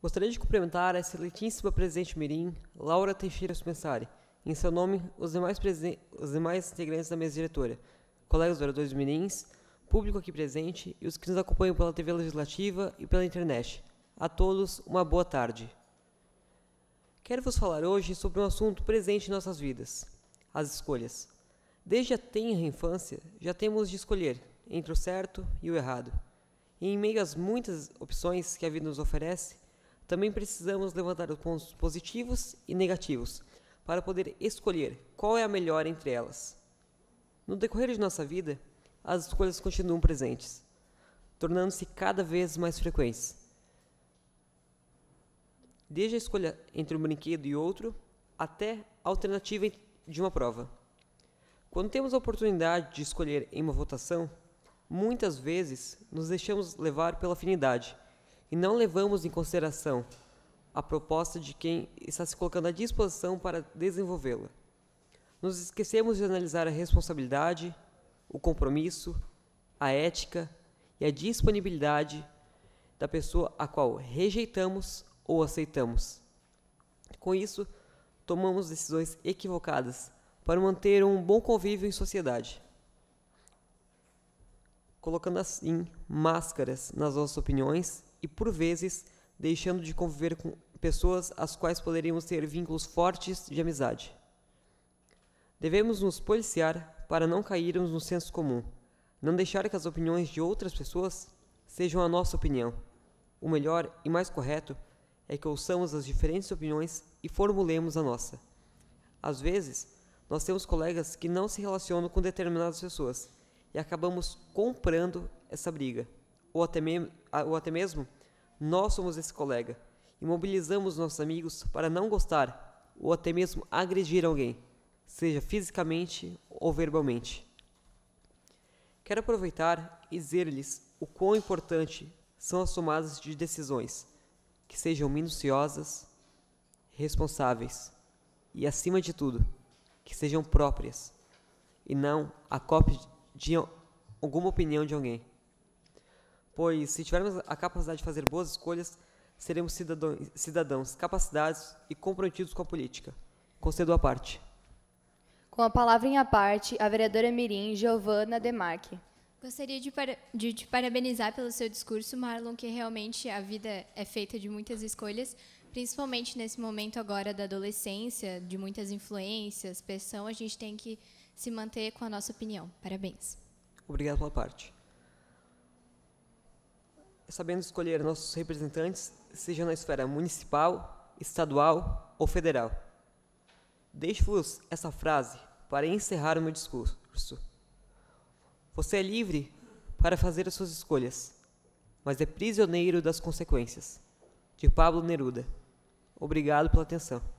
Gostaria de cumprimentar a excelentíssima presidente Mirim, Laura Teixeira Spensari, em seu nome, os demais, os demais integrantes da mesa diretora, colegas vereadores mirins, público aqui presente e os que nos acompanham pela TV Legislativa e pela internet. A todos, uma boa tarde. Quero vos falar hoje sobre um assunto presente em nossas vidas: as escolhas. Desde a tenra infância, já temos de escolher entre o certo e o errado. E em meio às muitas opções que a vida nos oferece, também precisamos levantar os pontos positivos e negativos para poder escolher qual é a melhor entre elas. No decorrer de nossa vida, as escolhas continuam presentes, tornando-se cada vez mais frequentes. Desde a escolha entre um brinquedo e outro, até a alternativa de uma prova. Quando temos a oportunidade de escolher em uma votação, muitas vezes nos deixamos levar pela afinidade e não levamos em consideração a proposta de quem está se colocando à disposição para desenvolvê-la. Nos esquecemos de analisar a responsabilidade, o compromisso, a ética e a disponibilidade da pessoa a qual rejeitamos ou aceitamos. Com isso, tomamos decisões equivocadas para manter um bom convívio em sociedade, colocando assim máscaras nas nossas opiniões e, por vezes, deixando de conviver com pessoas às quais poderíamos ter vínculos fortes de amizade. Devemos nos policiar para não cairmos no senso comum, não deixar que as opiniões de outras pessoas sejam a nossa opinião. O melhor e mais correto é que ouçamos as diferentes opiniões e formulemos a nossa. Às vezes, nós temos colegas que não se relacionam com determinadas pessoas e acabamos comprando essa briga ou até, ou até mesmo nós somos esse colega e mobilizamos nossos amigos para não gostar ou até mesmo agredir alguém, seja fisicamente ou verbalmente. Quero aproveitar e dizer-lhes o quão importante são as tomadas de decisões, que sejam minuciosas, responsáveis e, acima de tudo, que sejam próprias e não a cópia de alguma opinião de alguém pois se tivermos a capacidade de fazer boas escolhas, seremos cidadãos, cidadãos capacitados e comprometidos com a política. Concedo a parte. Com a palavra em a parte, a vereadora Mirim, Giovana Demarque. Gostaria de, para, de te parabenizar pelo seu discurso, Marlon, que realmente a vida é feita de muitas escolhas, principalmente nesse momento agora da adolescência, de muitas influências, pressão, a gente tem que se manter com a nossa opinião. Parabéns. Obrigado pela parte sabendo escolher nossos representantes, seja na esfera municipal, estadual ou federal. Deixo-vos essa frase para encerrar o meu discurso. Você é livre para fazer as suas escolhas, mas é prisioneiro das consequências. De Pablo Neruda. Obrigado pela atenção.